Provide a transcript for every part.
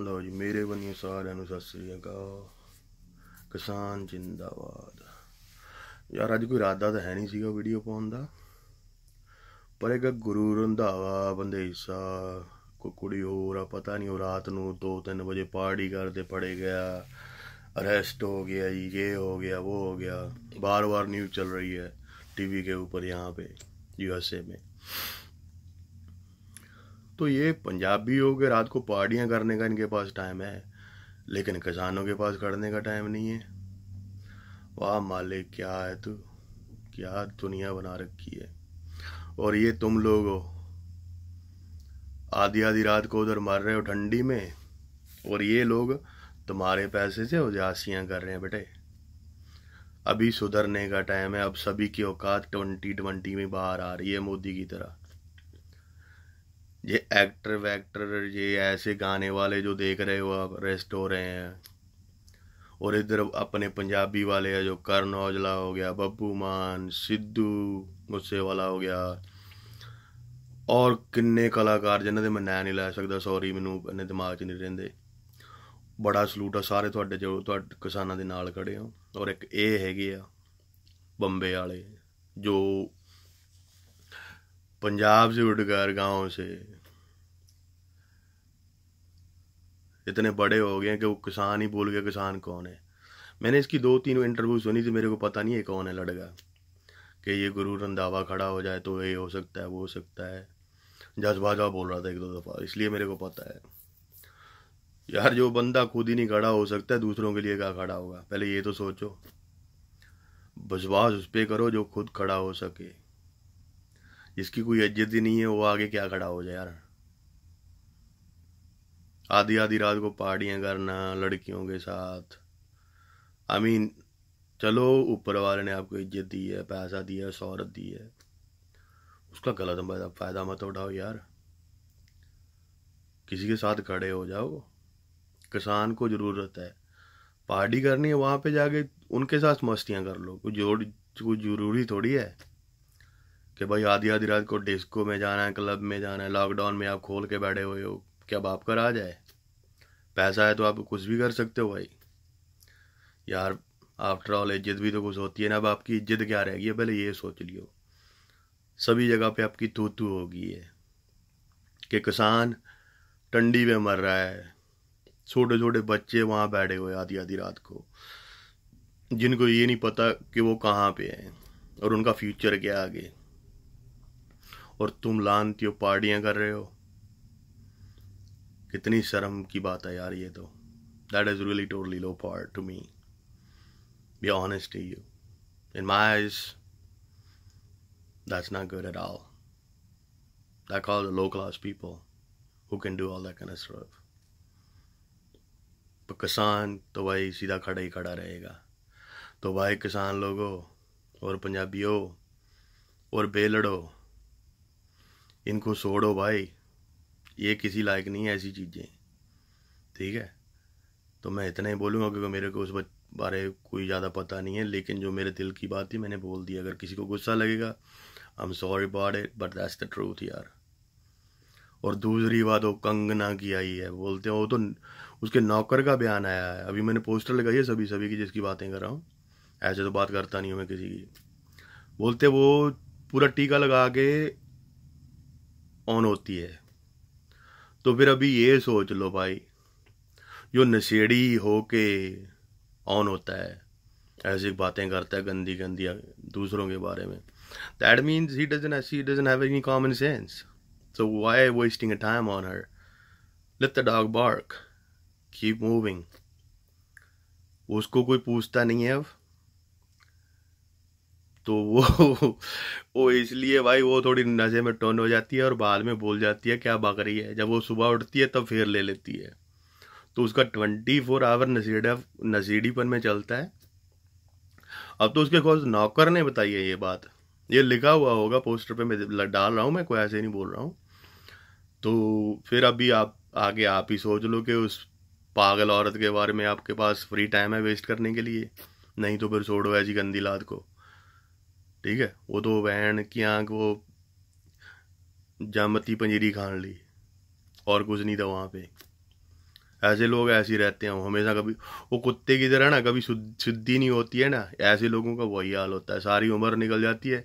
ਲੋ ਜੀ ਮੇਰੇ ਵੱਲੋਂ ਸਾਰਿਆਂ ਨੂੰ ਸਤਿ ਸ੍ਰੀ ਅਕਾਲ ਕਿਸਾਨ ਜਿੰਦਾਬਾਦ ਯਾਰ ਅੱਜ ਕੋਈ ਇਰਾਦਾ ਤਾਂ ਹੈ ਨਹੀਂ ਸੀਗਾ ਵੀਡੀਓ ਪਾਉਣ ਦਾ ਪਰ ਇੱਕ ਗੁਰੂ ਰੰਧਾਵਾ ਬੰਦੇ ਸਾ ਕੋ ਕੁੜੀ ਹੋਰ ਆ ਪਤਾ ਨਹੀਂ ਉਹ ਰਾਤ ਨੂੰ 2-3 ਵਜੇ ਪਾਰਟੀ ਕਰਦੇ ਪੜੇ ਗਿਆ ਅਰੈਸਟ ਹੋ ਗਿਆ ਜੀ ਇਹ ਹੋ ਗਿਆ ਉਹ ਹੋ ਗਿਆ ਬਾਰ-ਬਾਰ ਨਿਊਜ਼ ਚੱਲ ਰਹੀ ਹੈ ਟੀਵੀ ਦੇ ਉੱਪਰ ਯਹਾਂ ਪੇ ਯੂਐਸਏ ਮੇ तो ये पंजाबी हो गए रात को पहाड़ियाँ करने का इनके पास टाइम है लेकिन किसानों के पास करने का टाइम नहीं है वाह मालिक क्या है तू क्या दुनिया बना रखी है और ये तुम लोग हो आधी आधी रात को उधर मर रहे हो ठंडी में और ये लोग तुम्हारे पैसे से उदासियाँ कर रहे हैं बेटे अभी सुधरने का टाइम है अब सभी की औकात ट्वेंटी ट्वेंटी में बाहर आ रही है मोदी की तरह ये एक्टर वैक्टर ये ऐसे गाने वाले जो देख रहे हो आप अरेस्ट हो रहे हैं और इधर अपने पंजाबी वाले हैं जो करण औजला हो गया बब्बू मान सिद्धू ਗੁੱਸੇ ਵਾਲਾ ਹੋ ਗਿਆ ਔਰ ਕਿੰਨੇ ਕਲਾਕਾਰ ਜਿਨ੍ਹਾਂ ਦੇ ਮੈਂ ਨਾਂ ਨਹੀਂ ਲੈ ਸਕਦਾ ਸੌਰੀ ਮੈਨੂੰ ਇਹਨੇ ਦਿਮਾਗ 'ਚ ਨਹੀਂ ਰਹਿੰਦੇ ਬੜਾ ਸਲੂਟ ਆ ਸਾਰੇ ਤੁਹਾਡੇ ਜੋ ਤੁਹਾਡੇ ਕਿਸਾਨਾਂ ਦੇ ਨਾਲ ਖੜੇ ਹੋ ਔਰ ਇੱਕ ਇਹ ਹੈਗੇ ਆ ਬੰਬੇ ਵਾਲੇ ਜੋ ਪੰਜਾਬ ਸੇ ਉਡਗਾਰ گاؤں ਸੇ इतने बड़े हो गए हैं कि वो किसान ही बोल गया किसान कौन है मैंने इसकी दो तीन इंटरव्यू सुनी थी मेरे को पता नहीं है कौन है लड़का कि ये गुरु रंधावा खड़ा हो जाए तो ये हो सकता है वो हो सकता है जज्बाजा बोल रहा था एक दो दफ़ा इसलिए मेरे को पता है यार जो बंदा खुद ही नहीं खड़ा हो सकता है दूसरों के लिए क्या खड़ा होगा पहले ये तो सोचो विश्वास उस पर करो जो खुद खड़ा हो सके जिसकी कोई इज्जत ही नहीं है वो आगे क्या खड़ा हो जाए यार आधी आधी रात को पार्टियाँ करना लड़कियों के साथ आई I मीन mean, चलो ऊपर वाले ने आपको इज्जत दी है पैसा दिया है शहरत दी है उसका गलत फ़ायदा मत उठाओ यार किसी के साथ खड़े हो जाओ किसान को ज़रूरत है पार्टी करनी है वहाँ पे जाके उनके साथ मस्तियाँ कर लो कुछ जोड़ कुछ ज़रूरी थोड़ी है कि भाई आधी आधी रात को डिस्को में जाना है क्लब में जाना है लॉकडाउन में आप खोल के बैठे हुए हो क्या बाप का राज है पैसा है तो आप कुछ भी कर सकते हो भाई यार आफ्टर ऑल इज्जत भी तो कुछ होती है ना अब आपकी इज्जत क्या रहेगी पहले ये सोच लियो सभी जगह पे आपकी तो तू होगी है कि किसान टंडी में मर रहा है छोटे छोटे बच्चे वहाँ बैठे हुए आधी आधी रात को जिनको ये नहीं पता कि वो कहाँ पे हैं और उनका फ्यूचर क्या आगे और तुम लानती हो पार्टियाँ कर रहे हो कितनी शर्म की बात है यार ये तो that is really totally low par to me be honest you in my eyes that's not good at all that call low class people who can do all that can serve to किसान तो भाई सीधा खड़ा ही खड़ा रहेगा तो भाई किसान लोगो और पंजाबियों और बेलड़ो इनको सोड़ो भाई ये किसी लायक नहीं है ऐसी चीज़ें ठीक है तो मैं इतना ही बोलूँगा क्योंकि मेरे को उस बारे कोई ज़्यादा पता नहीं है लेकिन जो मेरे दिल की बात थी मैंने बोल दी अगर किसी को गुस्सा लगेगा I am sorry about it but that's the truth यार और दूसरी बात वो कंगना की आई है बोलते हैं वो तो उसके नौकर का बयान आया है अभी मैंने पोस्टर लगाई है सभी सभी की जिसकी बातें कर रहा हूँ ऐसे तो बात करता नहीं हूँ मैं किसी की बोलते वो पूरा टीका लगा के ऑन होती है तो फिर अभी ये सोच लो भाई जो नशेड़ी हो के ऑन होता है ऐसी बातें करता है गंदी गंदी दूसरों के बारे में that means he doesn't she doesn't have any common sense so why wasting a time on her let the dog bark keep moving उसको कोई पूछता नहीं है अब तो वो वो इसलिए भाई वो थोड़ी नशे में टर्न हो जाती है और बाद में बोल जाती है क्या भाग रही है जब वो सुबह उठती है तब फिर फेर ले लेती है तो उसका ट्वेंटी फोर आवर नसीडा नसीडीपन में चलता है अब तो उसके खोज नौकर ने बताई है ये बात ये लिखा हुआ होगा पोस्टर पे मैं डाल रहा हूँ मैं कोई ऐसे नहीं बोल रहा हूँ तो फिर अभी आप आगे आप ही सोच लो कि उस पागल औरत के बारे में आपके पास फ्री टाइम है वेस्ट करने के लिए नहीं तो फिर छोड़ो ऐसी गंदी लाद को ठीक है वो तो बहन की आंख वो जामती पंजीरी खान ली और कुछ नहीं था वहाँ पे ऐसे लोग ऐसे ही रहते हैं हमेशा कभी वो कुत्ते की तरह ना कभी शुद्धि नहीं होती है ना ऐसे लोगों का वही हाल होता है सारी उम्र निकल जाती है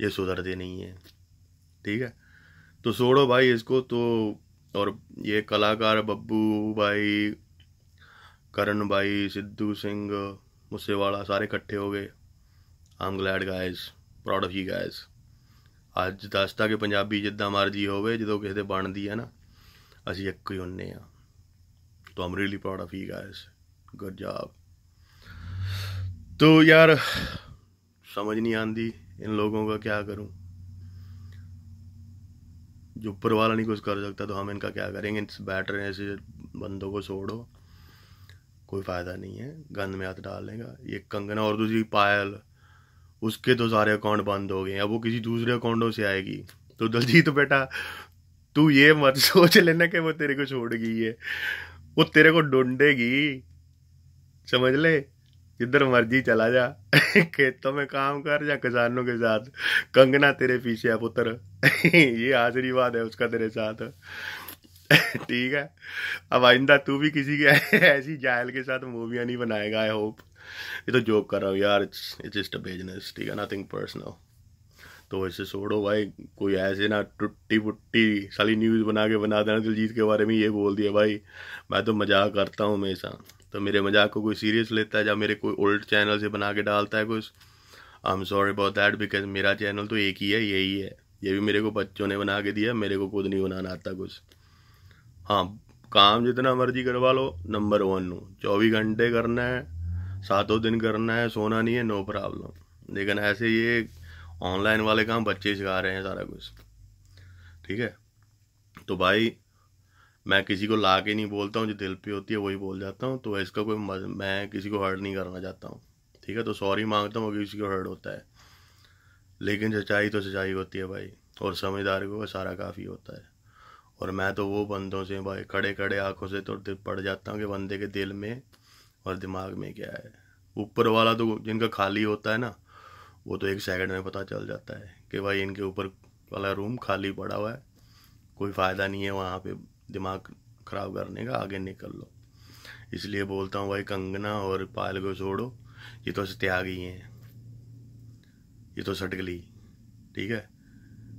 ये सुधरते नहीं है ठीक है तो छोड़ो भाई इसको तो और ये कलाकार बब्बू भाई करण भाई सिद्धू सिंह मुसेवाड़ा सारे इकट्ठे हो गए I am glad guys proud of you guys ਅੱਜ ਦੱਸਦਾ ਕਿ ਪੰਜਾਬੀ ਜਿੱਦਾਂ ਮਰਜੀ ਹੋਵੇ ਜਦੋਂ ਕਿਸੇ ਦੇ ਬਣਦੀ ਹੈ ਨਾ ਅਸੀਂ ਇੱਕ ਹੀ ਹੁੰਨੇ ਆ तो I am really proud of you guys good job तो यार समझ नहीं आती इन लोगों का क्या करूं जो ऊपर वाला नहीं कुछ कर सकता तो हम इनका क्या करेंगे इट्स बेटर ऐसे बंदों को छोड़ो कोई फ़ायदा नहीं है गंद में हाथ डालने का ये कंगना और दूसरी पायल उसके तो सारे अकाउंट बंद हो गए अब वो किसी दूसरे अकाउंटों से आएगी तो दलजीत तो बेटा तू ये मत सोच लेना कि वो तेरे को छोड़ गई है वो तेरे को ढूंढेगी समझ ले जिधर मर्जी चला जा खेतों में काम कर या किसानों के साथ कंगना तेरे पीछे है पुत्र ये आशीर्वाद है उसका तेरे साथ ठीक है अब आइंदा तू भी किसी के ऐसी जायल के साथ मूवियाँ नहीं बनाएगा आई होप ये तो जॉब कर रहा हूँ यार it's it's just a business ठीक है नथिंग पर्सनल तो ऐसे छोड़ो भाई कोई ऐसे ना टुट्टी पुट्टी साली न्यूज़ बना के बना देना दिलजीत के बारे में ये बोल दिया भाई मैं तो मजाक करता हूँ हमेशा तो मेरे मजाक को कोई सीरियस लेता है या मेरे कोई ओल्ड चैनल से बना के डालता है कुछ I am sorry about that because मेरा चैनल तो एक ही है यही है ये भी मेरे को बच्चों ने बना के दिया मेरे को खुद नहीं बनाना आता कुछ हाँ काम जितना मर्जी करवा लो नंबर वन चौबीस घंटे करना है सातों दिन करना है सोना नहीं है नो प्रॉब्लम लेकिन ऐसे ये ऑनलाइन वाले काम बच्चे सिखा रहे हैं सारा कुछ ठीक है तो भाई मैं किसी को ला के नहीं बोलता हूँ जो दिल पे होती है वही बोल जाता हूँ तो इसका कोई मज... मैं किसी को हर्ट नहीं करना चाहता हूँ ठीक है तो सॉरी मांगता हूँ अगर किसी को हर्ट होता है लेकिन सच्चाई तो सच्चाई होती है भाई और समझदार को सारा काफ़ी होता है और मैं तो वो बंदों से भाई खड़े खड़े आँखों से तो पड़ जाता हूँ कि बंदे के दिल में और दिमाग में क्या है ऊपर वाला तो जिनका खाली होता है ना वो तो एक सेकंड में पता चल जाता है कि भाई इनके ऊपर वाला रूम खाली पड़ा हुआ है कोई फ़ायदा नहीं है वहाँ पे दिमाग ख़राब करने का आगे निकल लो इसलिए बोलता हूँ भाई कंगना और पायल को छोड़ो ये तो त्यागी हैं ये तो सटगली ठीक है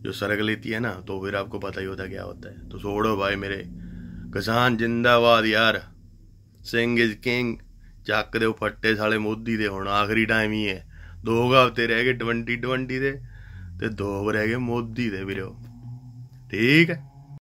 जो सरक लेती है ना तो फिर आपको पता ही होता क्या होता है तो छोड़ो भाई मेरे किसान जिंदाबाद यार सिंग इज किंग ਚੱਕ ਦੇ ਫੱਟੇ ਸਾਲੇ ਮੋਦੀ ਦੇ ਹੁਣ ਆਖਰੀ ਟਾਈਮ ਹੀ ਹੈ ਦੋ ਹਫ਼ਤੇ ਰਹਿ ਗਏ 2020 ਦੇ ਤੇ ਦੋ ਰਹਿ ਗਏ ਮੋਦੀ ਦੇ ਵੀਰੋ ਠੀਕ ਹੈ